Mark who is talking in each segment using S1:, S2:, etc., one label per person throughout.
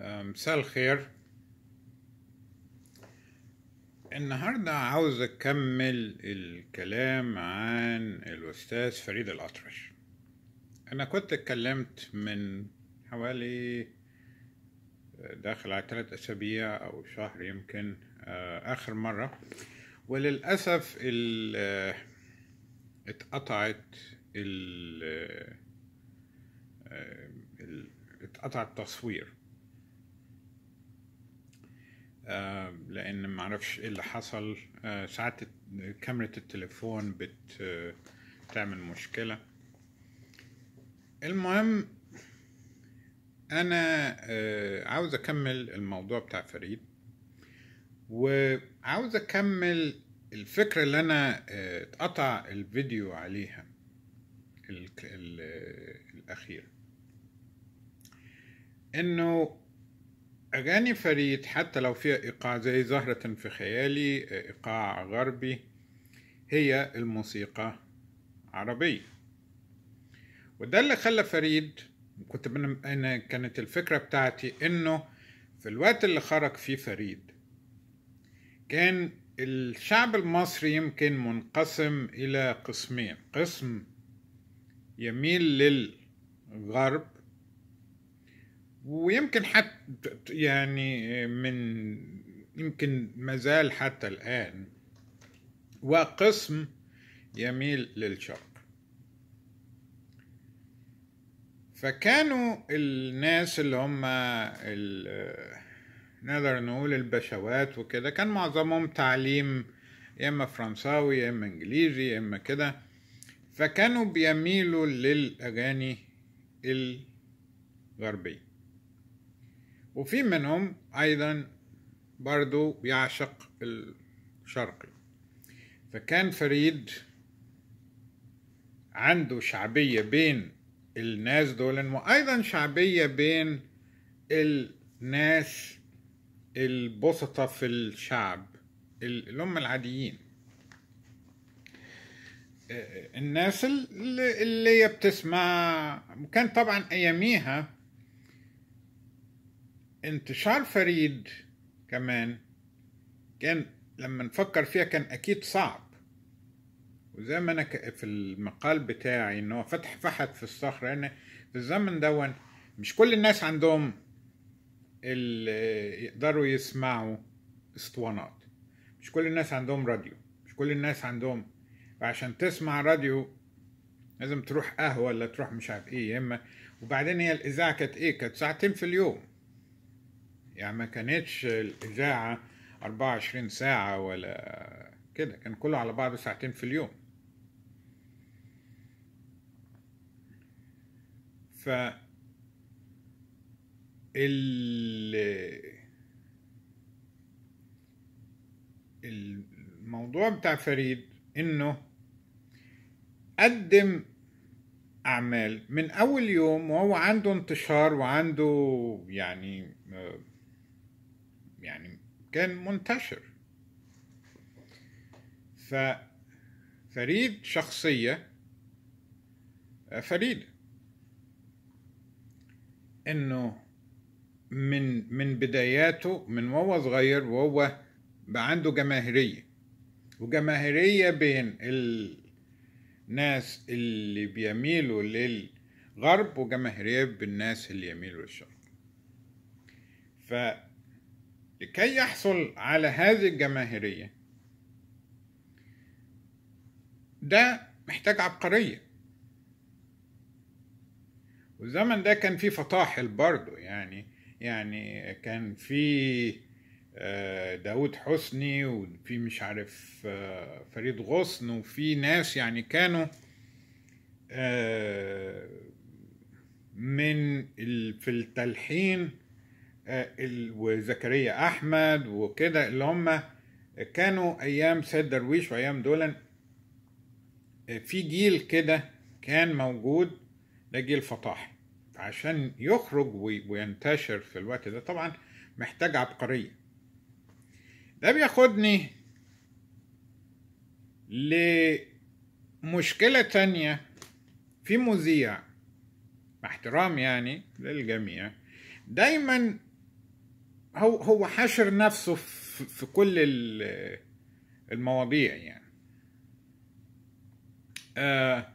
S1: مساء الخير النهاردة عاوز أكمل الكلام عن الأستاذ فريد الأطرش أنا كنت اتكلمت من حوالي آه، داخل على ثلاث أسابيع أو شهر يمكن آه، آخر مرة وللأسف آه، اتقطعت ال اتقطع التصوير آه، لان ما اعرفش ايه اللي حصل آه، ساعات كاميرا التليفون بتعمل مشكله المهم انا آه، عاوز اكمل الموضوع بتاع فريد وعاوز اكمل الفكره اللي انا اتقطع الفيديو عليها الاخير انه أغاني فريد حتى لو فيها إيقاع زي زهرة في خيالي إيقاع غربي هي الموسيقى عربية وده اللي خلى فريد كنت أنا كانت الفكرة بتاعتي إنه في الوقت اللي خرج فيه فريد كان الشعب المصري يمكن منقسم إلى قسمين قسم يميل للغرب ويمكن حتى يعني من يمكن زال حتى الآن وقسم يميل للشرق فكانوا الناس اللي هم نقدر نقول البشوات وكده كان معظمهم تعليم يا اما فرنساوي يا اما انجليزي يا اما كده فكانوا بيميلوا للاغاني الغربيه وفي منهم أيضا برضو يعشق الشرقي فكان فريد عنده شعبية بين الناس دول وأيضا شعبية بين الناس البسطة في الشعب اللي هم العاديين آه، الناس اللي, اللي بتسمع كان طبعا أياميها انتشار فريد كمان كان لما نفكر فيها كان اكيد صعب وزي ما انا في المقال بتاعي ان هو فتح فحت في الصخر لان في الزمن دون مش كل الناس عندهم اللي يقدروا يسمعوا اسطوانات مش كل الناس عندهم راديو مش كل الناس عندهم عشان تسمع راديو لازم تروح قهوة ولا تروح مش عارف ايه يا اما وبعدين هي الاذاعة كانت ايه كانت ساعتين في اليوم يعني ما كانتش الإذاعة 24 ساعة ولا كده كان كله على بعضه ساعتين في اليوم ف ال الموضوع بتاع فريد انه قدم اعمال من اول يوم وهو عنده انتشار وعنده يعني يعني كان منتشر ففريد شخصية آه، فريدة انه من من بداياته من وهو صغير وهو بقى عنده جماهيرية وجماهيرية بين الناس اللي بيميلوا للغرب وجماهيرية بالناس اللي يميلوا للشرق ف لكي يحصل على هذه الجماهيرية ده محتاج عبقرية والزمن ده كان فيه فطاحل برضو يعني يعني كان فيه آه، داود حسني وفي مش عارف آه، فريد غصن وفي ناس يعني كانوا آه، من في التلحين آه، وزكريا احمد وكده اللي هم كانوا ايام سيد درويش وايام دولن آه، في جيل كده كان موجود ده جيل فطاحي عشان يخرج وينتشر في الوقت ده طبعا محتاج عبقرية ده بياخدني لمشكلة تانية في مذيع مع احترام يعني للجميع دايما هو هو حاشر نفسه في, في كل المواضيع يعني آه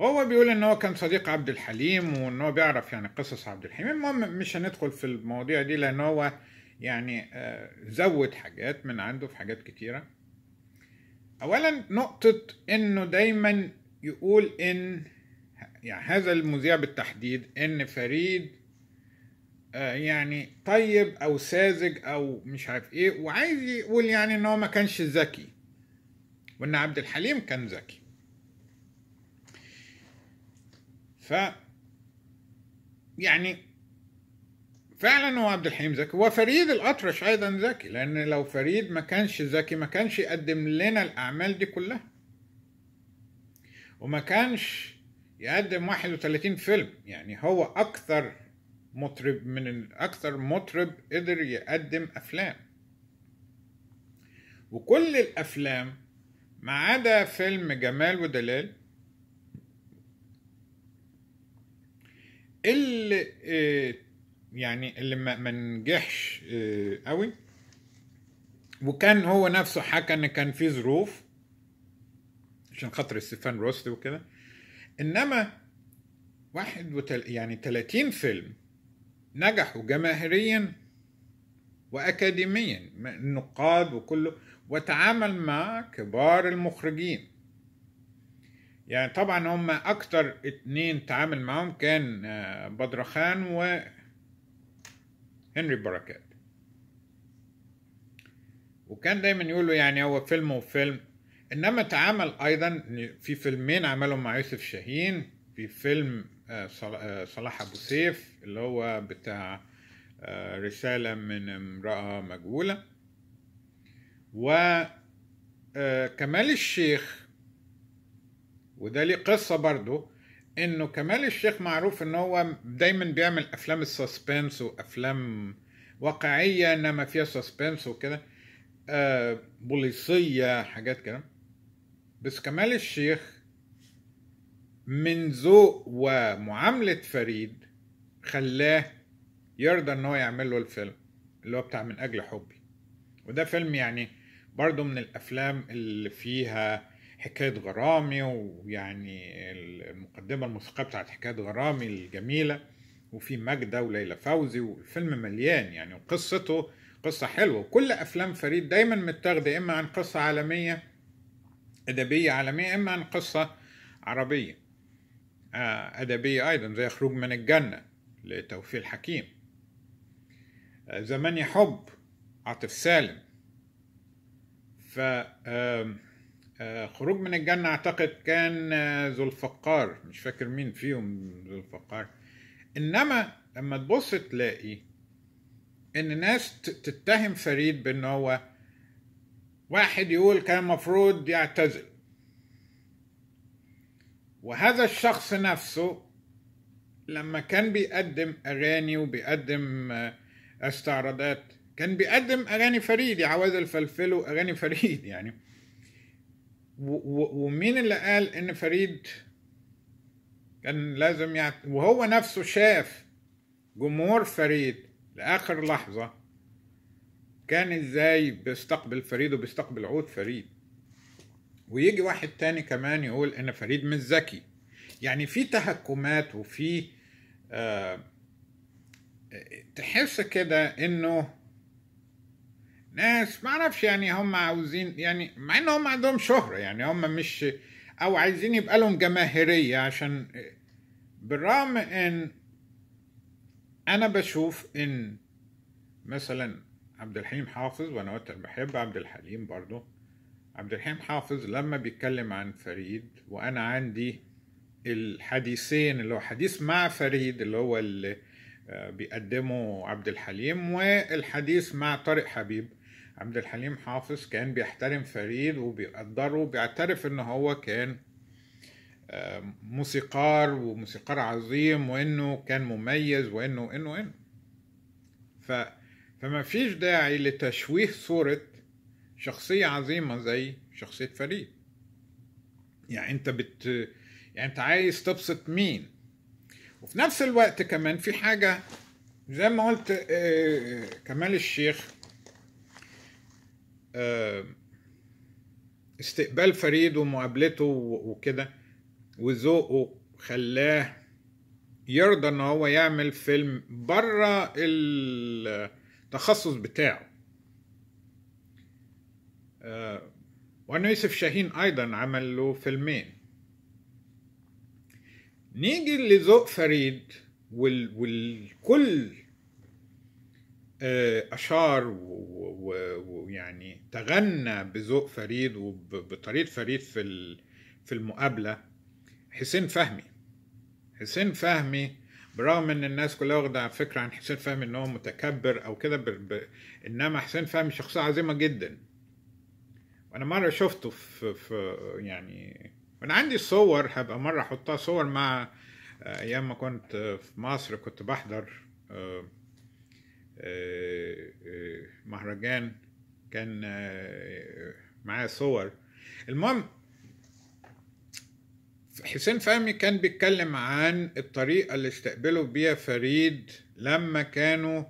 S1: هو بيقول ان هو كان صديق عبد الحليم وان هو بيعرف يعني قصص عبد الحليم المهم مش هندخل في المواضيع دي لان هو يعني آه زود حاجات من عنده في حاجات كتيره اولا نقطه انه دايما يقول ان يعني هذا المذيع بالتحديد ان فريد آه، يعني طيب او ساذج او مش عارف ايه وعايز يقول يعني ان هو ما كانش ذكي وان عبد الحليم كان ذكي ف يعني فعلا هو عبد الحليم ذكي وفريد الاطرش ايضا ذكي لان لو فريد ما كانش ذكي ما كانش يقدم لنا الاعمال دي كلها وما كانش يقدم 31 فيلم يعني هو اكثر مطرب من أكثر مطرب قدر يقدم أفلام وكل الأفلام ما عدا فيلم جمال ودلال اللي آه، يعني اللي ما منجحش آه، قوي وكان هو نفسه حكى ان كان في ظروف عشان خاطر ستيفان روست وكده انما واحد وتل... يعني 30 فيلم نجحوا جماهيريا وأكاديميا النقاد وكله وتعامل مع كبار المخرجين يعني طبعا هم أكتر اتنين تعامل معهم كان آه، بدرخان هنري بركات وكان دايما يقولوا يعني هو فيلم وفيلم انما تعامل ايضا في فيلمين عملهم مع يوسف شاهين في فيلم آه، آه، صلاح ابو سيف اللي هو بتاع آه، رساله من امراه مجهوله وكمال الشيخ وده ليه قصه برضه انه كمال الشيخ معروف ان هو دايما بيعمل افلام السسبنس وافلام واقعيه انما فيها سسبنس وكده بوليسيه حاجات كده بس كمال الشيخ من ذوق ومعاملة فريد خلاه يرضى ان هو يعمل له الفيلم اللي هو بتاع من اجل حبي وده فيلم يعني برضه من الافلام اللي فيها حكاية غرامي ويعني المقدمة الموسيقية بتاعت حكاية غرامي الجميلة وفي ماجدة وليلى فوزي والفيلم مليان يعني وقصته قصة حلوة وكل أفلام فريد دايما متاخدة إما عن قصة عالمية أدبية عالمية إما عن قصة عربية آه، أدبية أيضا زي خروج من الجنة لتوفيق الحكيم آه، زمان يحب عاطف سالم فخروج آه، خروج من الجنة أعتقد كان ذو الفقار مش فاكر مين فيهم ذو الفقار إنما لما تبص تلاقي إن الناس تتهم فريد بأن هو واحد يقول كان المفروض يعتزل وهذا الشخص نفسه لما كان بيقدم أغاني وبيقدم آه، استعراضات كان بيقدم أغاني فريد عواز الفلفل واغاني فريد يعني ومين اللي قال إن فريد كان لازم يعت... وهو نفسه شاف جمهور فريد لآخر لحظة كان إزاي بيستقبل فريد وبيستقبل عود فريد ويجي واحد تاني كمان يقول ان فريد مش ذكي يعني في تهكمات وفي آه، تحس كده انه ناس معرفش يعني هم عاوزين يعني مع ان هم عندهم شهرة يعني هم مش او عايزين يبقى لهم جماهيرية عشان بالرغم ان انا بشوف ان مثلا عبد الحليم حافظ وانا قلت بحب عبد الحليم برضه عبد الحليم حافظ لما بيتكلم عن فريد وانا عندي الحديثين اللي هو حديث مع فريد اللي هو اللي آه، بيقدمه عبد الحليم والحديث مع طارق حبيب عبد الحليم حافظ كان بيحترم فريد وبيقدره وبيعترف ان هو كان آه، موسيقار وموسيقار عظيم وانه كان مميز وانه انه انه ف فما فيش داعي لتشويه صورة شخصية عظيمة زي شخصية فريد يعني انت بت يعني انت عايز تبسط مين وفي نفس الوقت كمان في حاجة زي ما قلت آه، آه، كمال الشيخ آه، استقبال فريد ومقابلته وكده وذوقه خلاه يرضى ان هو يعمل فيلم بره التخصص بتاعه آه، وأنه يوسف شاهين أيضا عمل له فيلمين نيجي لذوق فريد وال... والكل آه، أشار ويعني و... و... تغنى بذوق فريد وبطريقة فريد في ال... في المقابلة حسين فهمي حسين فهمي برغم ان الناس كلها واخده فكره عن حسين فهمي ان هو متكبر او كده ب... ب... انما حسين فهمي شخصيه عظيمه جدا انا مره شفته في, في يعني انا عندي صور هبقى مره احطها صور مع آه، ايام ما كنت في مصر كنت بحضر آه، آه، مهرجان كان معايا صور المهم حسين فهمي كان بيتكلم عن الطريقة اللي استقبلوا بيها فريد لما كانوا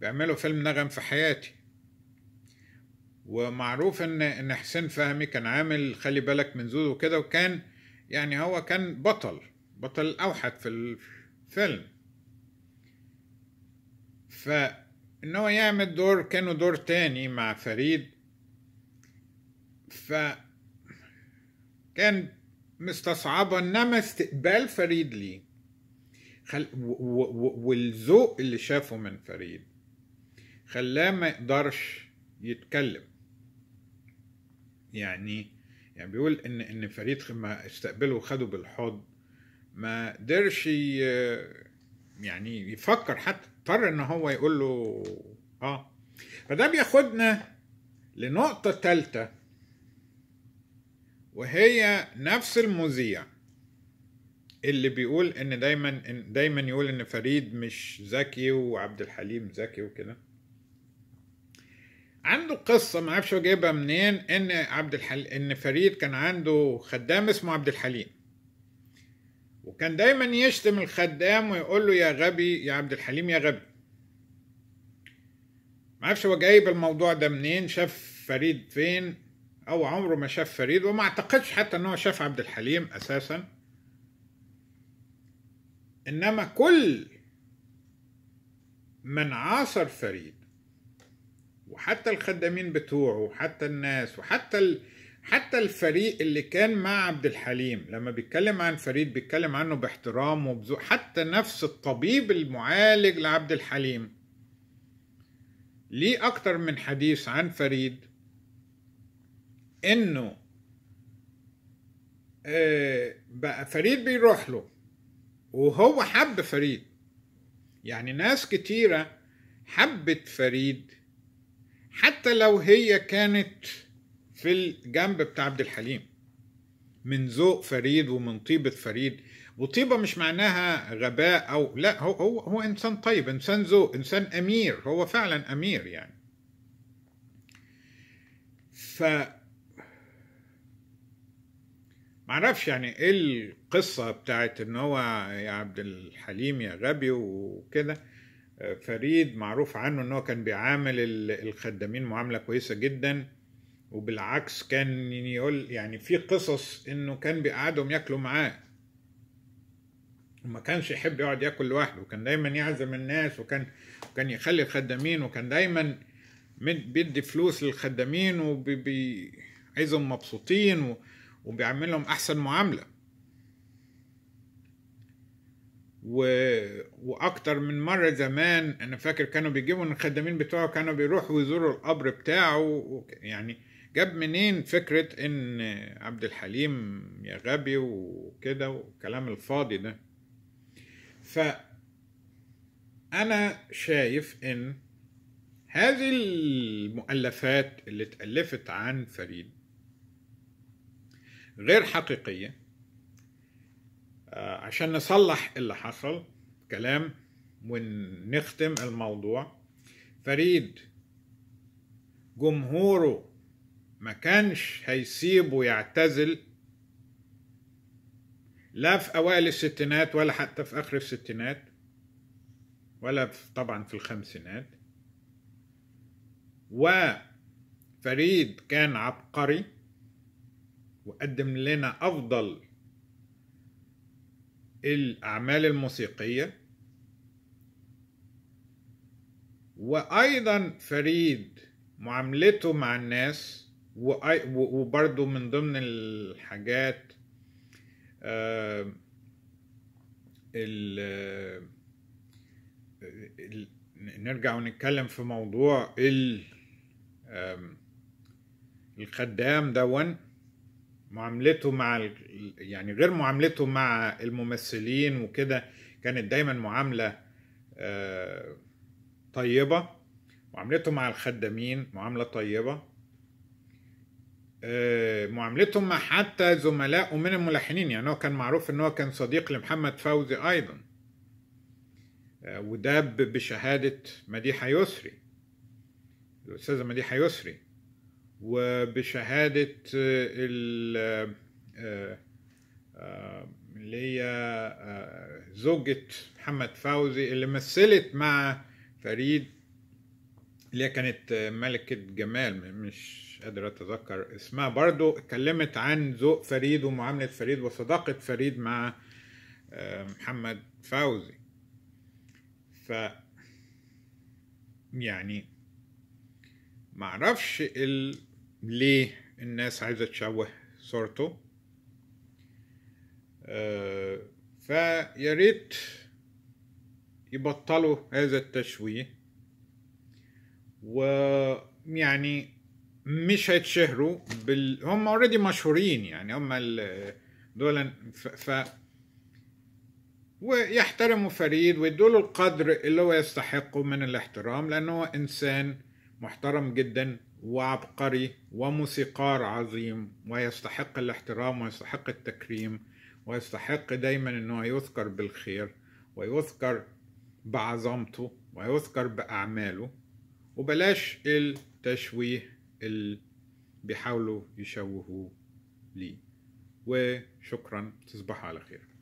S1: بيعملوا فيلم نغم في حياتي ومعروف ان ان حسين فهمي كان عامل خلي بالك من زوزو كده وكان يعني هو كان بطل بطل اوحد في الفيلم فان هو يعمل دور كانه دور تاني مع فريد ف كان مستصعبة انما استقبال فريد ليه خل... و... و... والذوق اللي شافه من فريد خلاه ما يقدرش يتكلم يعني يعني بيقول ان ان فريد لما استقبله وخده بالحضن ما قدرش يعني يفكر حتى اضطر ان هو يقول له اه فده بياخدنا لنقطة ثالثة وهي نفس المذيع اللي بيقول ان دايما دايما يقول ان فريد مش ذكي وعبد الحليم ذكي وكده عنده قصة ما اعرفش جايبها منين ان عبد الحل... ان فريد كان عنده خدام اسمه عبد الحليم وكان دايما يشتم الخدام ويقول له يا غبي يا عبد الحليم يا غبي ما اعرفش هو جايب الموضوع ده منين شاف فريد فين او عمره ما شاف فريد وما اعتقدش حتى ان هو شاف عبد الحليم اساسا انما كل من عاصر فريد وحتى الخدامين بتوعه وحتى الناس وحتى ال... حتى الفريق اللي كان مع عبد الحليم لما بيتكلم عن فريد بيتكلم عنه باحترام وبذوق حتى نفس الطبيب المعالج لعبد الحليم ليه أكتر من حديث عن فريد إنه آه، بقى فريد بيروح له وهو حب فريد يعني ناس كتيرة حبت فريد حتى لو هي كانت في الجنب بتاع عبد الحليم من ذوق فريد ومن طيبة فريد وطيبة مش معناها غباء أو لا هو هو هو إنسان طيب إنسان ذوق إنسان أمير هو فعلا أمير يعني ف معرفش يعني ايه القصة بتاعت ان هو يا عبد الحليم يا غبي وكده فريد معروف عنه ان هو كان بيعامل الخدامين معامله كويسه جدا وبالعكس كان يقول يعني في قصص انه كان بيقعدهم ياكلوا معاه وما كانش يحب يقعد ياكل لوحده وكان دايما يعزم الناس وكان كان يخلي الخدامين وكان دايما بيدي فلوس للخدامين وعايزهم مبسوطين وبيعملهم احسن معامله و... واكتر من مره زمان انا فاكر كانوا بيجيبوا الخدامين بتوعه كانوا بيروحوا يزوروا القبر بتاعه و... يعني جاب منين فكره ان عبد الحليم يا غبي وكده والكلام الفاضي ده ف انا شايف ان هذه المؤلفات اللي اتالفت عن فريد غير حقيقيه آه، عشان نصلح اللي حصل كلام ونختم الموضوع فريد جمهوره ما كانش هيسيبه يعتزل لا في أوائل الستينات ولا حتى في آخر الستينات ولا في طبعا في الخمسينات وفريد كان عبقري وقدم لنا أفضل الأعمال الموسيقية وأيضا فريد معاملته مع الناس وبرضه من ضمن الحاجات ال نرجع ونتكلم في موضوع ال الخدام دون معاملته مع يعني غير معاملته مع الممثلين وكده كانت دايما معاملة آه، طيبة معاملته مع الخدامين معاملة طيبة آه، معاملته مع حتى زملائه من الملحنين يعني هو كان معروف ان هو كان صديق لمحمد فوزي ايضا آه، وده بشهادة مديحة يسري الأستاذة مديحة يسري وبشهادة آه، آه، آه، اللي هي زوجة محمد فوزي اللي مثلت مع فريد اللي هي كانت ملكة جمال مش قادر أتذكر اسمها برضو اتكلمت عن ذوق فريد ومعاملة فريد وصداقة فريد مع محمد فوزي ف يعني معرفش ال... ليه الناس عايزة تشوه صورته آه فيا ريت يبطلوا هذا التشويه ويعني مش هيتشهروا بال... هم اوريدي مشهورين يعني هم دول ف... ف... ويحترموا فريد ويدوا القدر اللي هو يستحقه من الاحترام لانه انسان محترم جدا وعبقري وموسيقار عظيم ويستحق الاحترام ويستحق التكريم ويستحق دايما انه يذكر بالخير ويذكر بعظمته ويذكر بأعماله وبلاش التشويه اللي بيحاولوا يشوهوه ليه وشكرا تصبحوا على خير